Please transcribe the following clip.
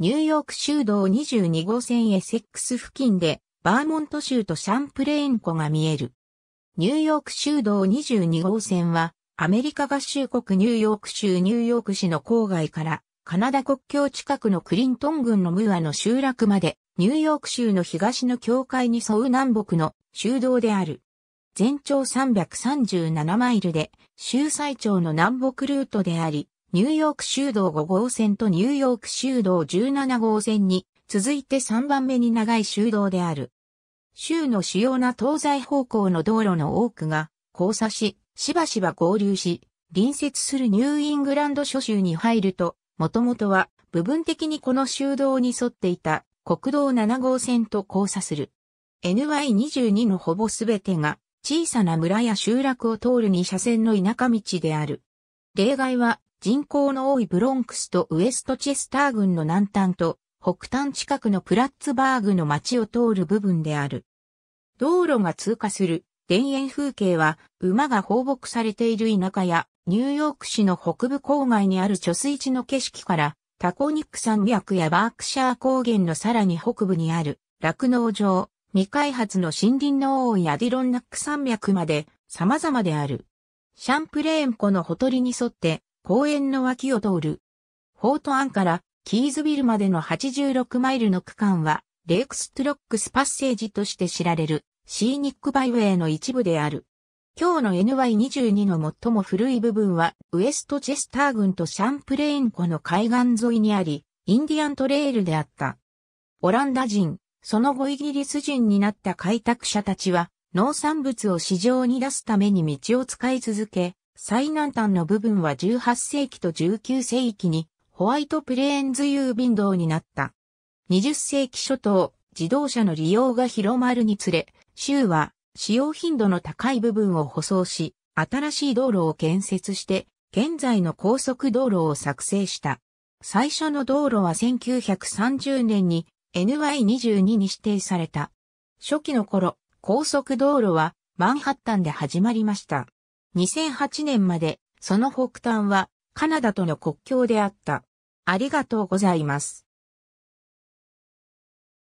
ニューヨーク州道22号線へセックス付近で、バーモント州とシャンプレーン湖が見える。ニューヨーク州道22号線は、アメリカ合衆国ニューヨーク州ニューヨーク市の郊外から、カナダ国境近くのクリントン郡のムーアの集落まで、ニューヨーク州の東の境界に沿う南北の州道である。全長337マイルで、州最長の南北ルートであり、ニューヨーク州道5号線とニューヨーク州道17号線に続いて3番目に長い州道である。州の主要な東西方向の道路の多くが交差し、しばしば合流し、隣接するニューイングランド諸州に入ると、もともとは部分的にこの州道に沿っていた国道7号線と交差する。NY22 のほぼすべてが小さな村や集落を通る2車線の田舎道である。例外は人口の多いブロンクスとウエストチェスター郡の南端と北端近くのプラッツバーグの町を通る部分である。道路が通過する田園風景は馬が放牧されている田舎やニューヨーク市の北部郊外にある貯水池の景色からタコニック山脈やバークシャー高原のさらに北部にある酪農場、未開発の森林の多いアディロンナック山脈まで様々である。シャンプレーン湖のほとりに沿って公園の脇を通る。フォートアンからキーズビルまでの86マイルの区間はレークストロックスパッセージとして知られるシーニックバイウェイの一部である。今日の NY22 の最も古い部分はウエストチェスター郡とシャンプレーン湖の海岸沿いにあり、インディアントレールであった。オランダ人、その後イギリス人になった開拓者たちは農産物を市場に出すために道を使い続け、最南端の部分は18世紀と19世紀にホワイトプレーンズ郵便道になった。20世紀初頭、自動車の利用が広まるにつれ、州は使用頻度の高い部分を舗装し、新しい道路を建設して、現在の高速道路を作成した。最初の道路は1930年に NY22 に指定された。初期の頃、高速道路はマンハッタンで始まりました。2008年までその北端はカナダとの国境であった。ありがとうございます。